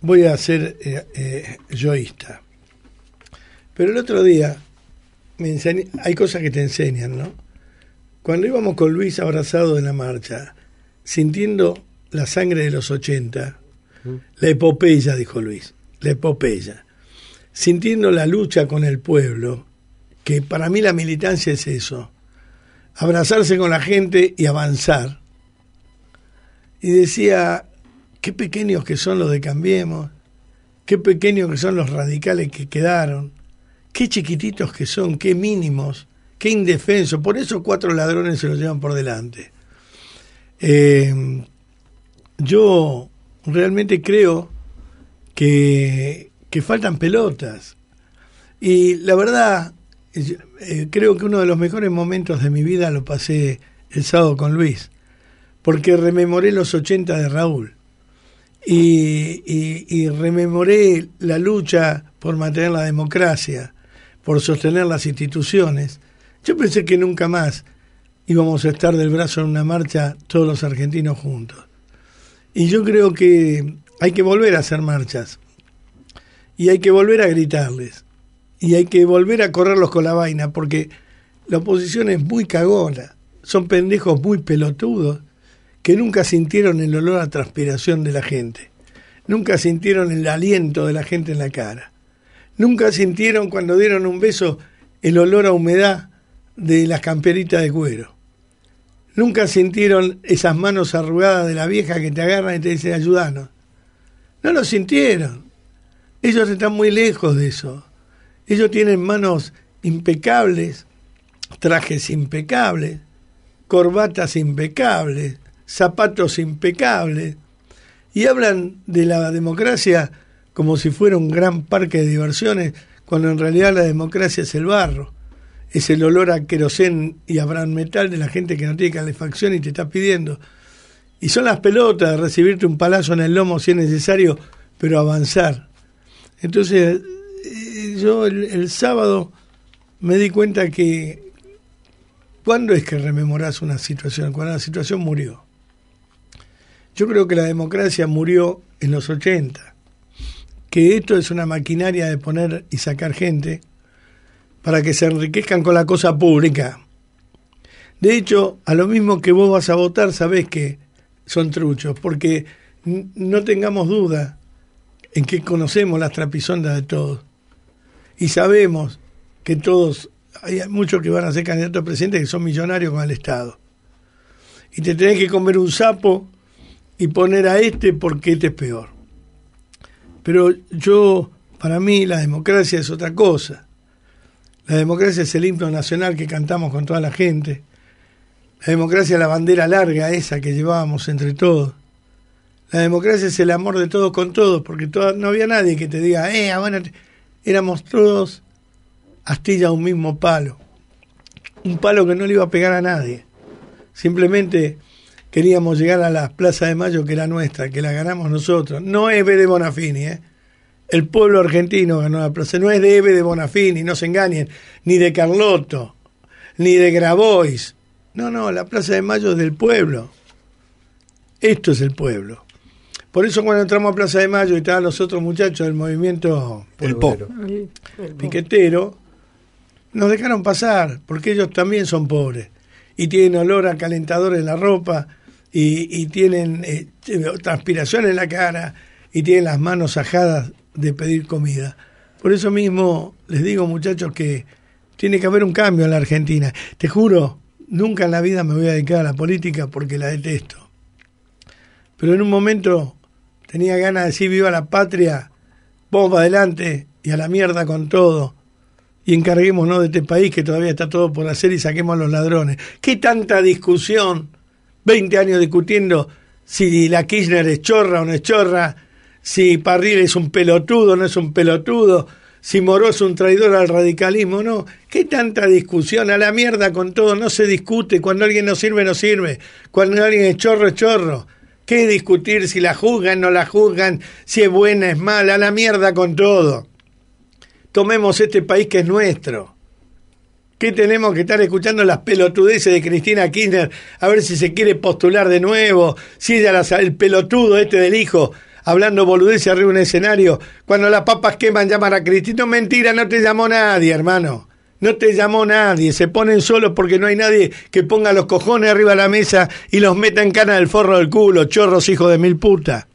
voy a ser eh, eh, yoísta. Pero el otro día, me hay cosas que te enseñan, ¿no? Cuando íbamos con Luis abrazado en la marcha, sintiendo la sangre de los 80, mm. la epopeya, dijo Luis, la epopeya, sintiendo la lucha con el pueblo, que para mí la militancia es eso, abrazarse con la gente y avanzar. Y decía, Qué pequeños que son los de Cambiemos, qué pequeños que son los radicales que quedaron, qué chiquititos que son, qué mínimos, qué indefensos. Por eso cuatro ladrones se los llevan por delante. Eh, yo realmente creo que, faltan pelotas. Y la verdad, eh, creo que uno de los mejores momentos de mi vida lo pasé el sábado con Luis, porque rememoré los 80 de Raúl y, rememoré la lucha por mantener la democracia, por sostener las instituciones. Yo pensé que nunca más íbamos a estar del brazo en una marcha todos los argentinos juntos. Y yo creo que hay que volver a hacer marchas. Y hay que volver a gritarles. Y hay que volver a correrlos con la vaina, porque la oposición es muy cagona. Son pendejos muy pelotudos que nunca sintieron el olor a transpiración de la gente, nunca sintieron el aliento de la gente en la cara, nunca sintieron cuando dieron un beso el olor a humedad de las camperitas de cuero, nunca sintieron esas manos arrugadas de la vieja que te agarra y te dice ayudanos. No lo sintieron. Ellos están muy lejos de eso. Ellos tienen manos impecables, trajes impecables, corbatas impecables, zapatos impecables, y hablan de la democracia como si fuera un gran parque de diversiones, cuando en realidad la democracia es el barro, es el olor a querosén y a gran metal de la gente que no tiene calefacción y te está pidiendo. Y son las pelotas recibirte un palazo en el lomo si es necesario, pero avanzar. Entonces, eh, yo el, sábado me di cuenta que, cuando es que rememoras una situación? Cuando la situación murió. Yo creo que la democracia murió en los 80, que esto es una maquinaria de poner y sacar gente para que se enriquezcan con la cosa pública. De hecho, a lo mismo que vos vas a votar, sabés que son truchos, porque no tengamos duda en que conocemos las trapisondas de todos. Y sabemos que todos, hay muchos que van a ser candidatos a presidente que son millonarios con el Estado. Y te tenés que comer un sapo y poner a este porque este es peor. Pero yo, para mí, la democracia es otra cosa. La democracia es el himno nacional que cantamos con toda la gente. La democracia es la bandera larga esa que llevábamos entre todos. La democracia es el amor de todos con todos, porque no había nadie que te diga, eh, bueno, éramos todos astilla a un mismo palo. Un palo que no le iba a pegar a nadie. Simplemente queríamos llegar a la Plaza de Mayo, que era nuestra, que la ganamos nosotros. No es de Bonafini, ¿eh? El pueblo argentino ganó la plaza. No es de Eve de Bonafini, no se engañen, ni de Carlotto, ni de Grabois. No, no, la Plaza de Mayo es del pueblo. Esto es el pueblo. Por eso cuando entramos a Plaza de Mayo y estaban los otros muchachos del movimiento el piquetero, nos dejaron pasar, porque ellos también son pobres y tienen olor a calentador en la ropa y, tienen eh, transpiración en la cara y tienen las manos ajadas de pedir comida. Por eso mismo les digo muchachos que tiene que haber un cambio en la Argentina. Te juro, nunca en la vida me voy a dedicar a la política porque la detesto. Pero en un momento tenía ganas de decir viva la patria, vamos adelante y a la mierda con todo. Y encarguémonos de este país que todavía está todo por hacer y saquemos a los ladrones. ¿Qué tanta discusión Veinte años discutiendo si la Kirchner es chorra o no es chorra, si Parril es un pelotudo o no es un pelotudo, si Moró es un traidor al radicalismo o no. ¿Qué tanta discusión? A la mierda con todo, no se discute. Cuando alguien no sirve, no sirve. Cuando alguien es chorro, es chorro. ¿Qué discutir si la juzgan, no la juzgan, si es buena, es mala? A la mierda con todo. Tomemos este país que es nuestro. ¿Qué tenemos que estar escuchando las pelotudeces de Cristina Kirchner? A ver si se quiere postular de nuevo, si ella el pelotudo este del hijo, hablando boludeces arriba de un escenario. Cuando las papas queman, llamar a Cristina. mentira, no te llamó nadie, hermano. No te llamó nadie, se ponen solos porque no hay nadie que ponga los cojones arriba de la mesa y los meta en cana del forro del culo, chorros hijos de mil putas.